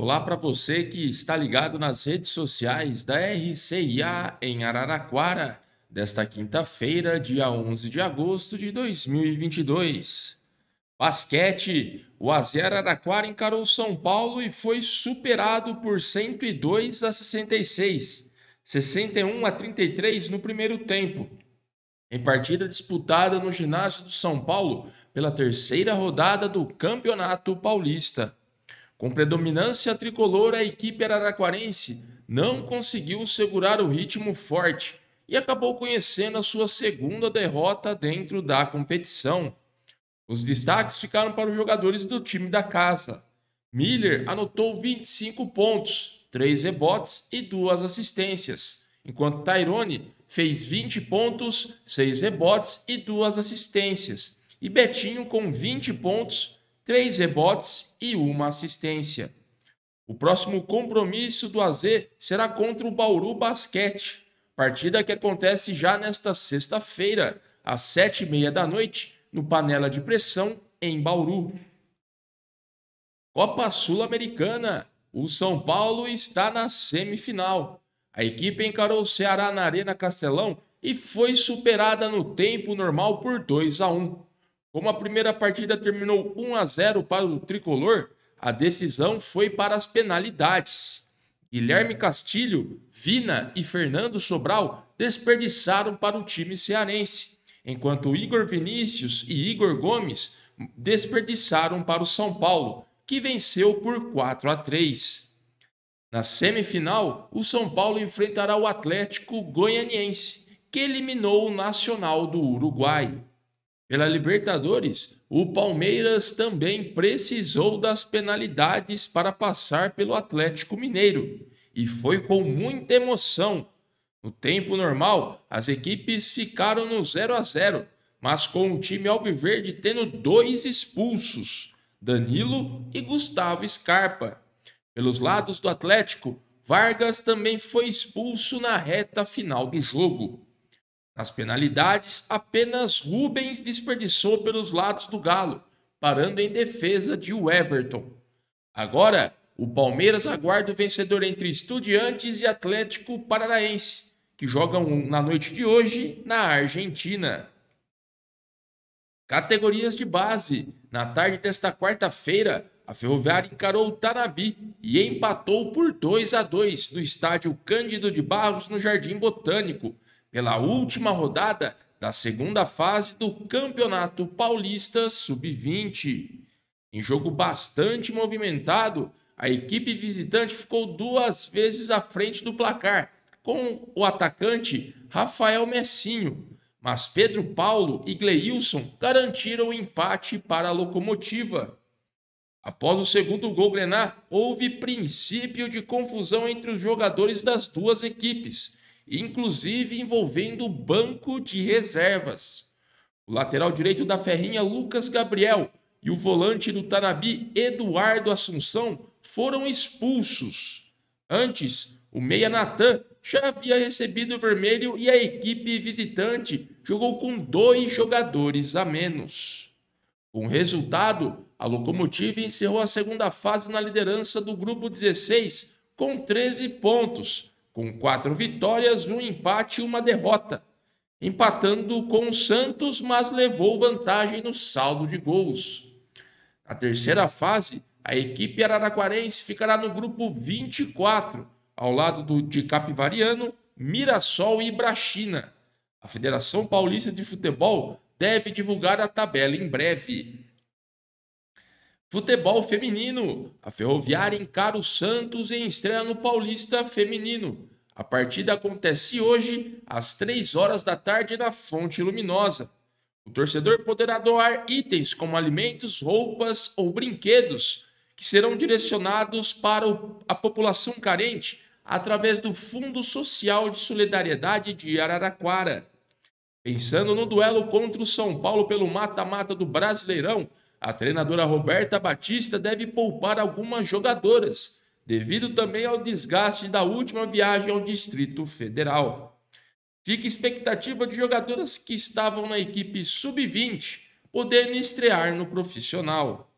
Olá para você que está ligado nas redes sociais da RCIA em Araraquara, desta quinta-feira, dia 11 de agosto de 2022. Basquete, o AZ Araraquara encarou São Paulo e foi superado por 102 a 66, 61 a 33 no primeiro tempo. Em partida disputada no ginásio do São Paulo pela terceira rodada do Campeonato Paulista. Com predominância tricolor, a equipe araraquarense não conseguiu segurar o ritmo forte e acabou conhecendo a sua segunda derrota dentro da competição. Os destaques ficaram para os jogadores do time da casa. Miller anotou 25 pontos, 3 rebotes e 2 assistências, enquanto Tyrone fez 20 pontos, 6 rebotes e 2 assistências, e Betinho com 20 pontos, três rebotes e uma assistência. O próximo compromisso do AZ será contra o Bauru Basquete, partida que acontece já nesta sexta-feira, às sete e meia da noite, no Panela de Pressão, em Bauru. Copa Sul-Americana. O São Paulo está na semifinal. A equipe encarou o Ceará na Arena Castelão e foi superada no tempo normal por 2 a 1. Como a primeira partida terminou 1 a 0 para o tricolor, a decisão foi para as penalidades. Guilherme Castilho, Vina e Fernando Sobral desperdiçaram para o time cearense, enquanto Igor Vinícius e Igor Gomes desperdiçaram para o São Paulo, que venceu por 4 a 3. Na semifinal, o São Paulo enfrentará o Atlético Goianiense, que eliminou o Nacional do Uruguai. Pela Libertadores, o Palmeiras também precisou das penalidades para passar pelo Atlético Mineiro e foi com muita emoção. No tempo normal, as equipes ficaram no 0 a 0, mas com o time alviverde tendo dois expulsos, Danilo e Gustavo Scarpa. Pelos lados do Atlético, Vargas também foi expulso na reta final do jogo. Nas penalidades, apenas Rubens desperdiçou pelos lados do Galo, parando em defesa de Everton. Agora, o Palmeiras aguarda o vencedor entre Estudiantes e Atlético Paranaense, que jogam na noite de hoje na Argentina. Categorias de base. Na tarde desta quarta-feira, a Ferroviária encarou o Tanabi e empatou por 2 a 2 no estádio Cândido de Barros, no Jardim Botânico pela última rodada da segunda fase do Campeonato Paulista Sub-20. Em jogo bastante movimentado, a equipe visitante ficou duas vezes à frente do placar, com o atacante Rafael Messinho. Mas Pedro Paulo e Gleilson garantiram o empate para a locomotiva. Após o segundo gol Grená, houve princípio de confusão entre os jogadores das duas equipes inclusive envolvendo o banco de reservas. O lateral direito da Ferrinha, Lucas Gabriel, e o volante do Tanabi, Eduardo Assunção, foram expulsos. Antes, o meia Natan já havia recebido o vermelho e a equipe visitante jogou com dois jogadores a menos. Com o resultado, a Locomotiva encerrou a segunda fase na liderança do grupo 16 com 13 pontos, com quatro vitórias, um empate e uma derrota, empatando com o Santos, mas levou vantagem no saldo de gols. Na terceira fase, a equipe araraquarense ficará no grupo 24, ao lado do, de Capivariano, Mirassol e Brachina. A Federação Paulista de Futebol deve divulgar a tabela em breve. Futebol feminino. A Ferroviária encara o Santos em estreia no Paulista Feminino. A partida acontece hoje, às 3 horas da tarde, na Fonte Luminosa. O torcedor poderá doar itens como alimentos, roupas ou brinquedos que serão direcionados para a população carente através do Fundo Social de Solidariedade de Araraquara. Pensando no duelo contra o São Paulo pelo mata-mata do Brasileirão, a treinadora Roberta Batista deve poupar algumas jogadoras, devido também ao desgaste da última viagem ao Distrito Federal. Fica expectativa de jogadoras que estavam na equipe sub-20 podendo estrear no profissional.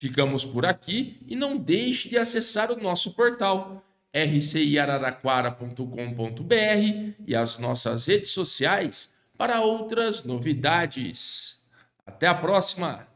Ficamos por aqui e não deixe de acessar o nosso portal rciararaquara.com.br e as nossas redes sociais para outras novidades. Até a próxima!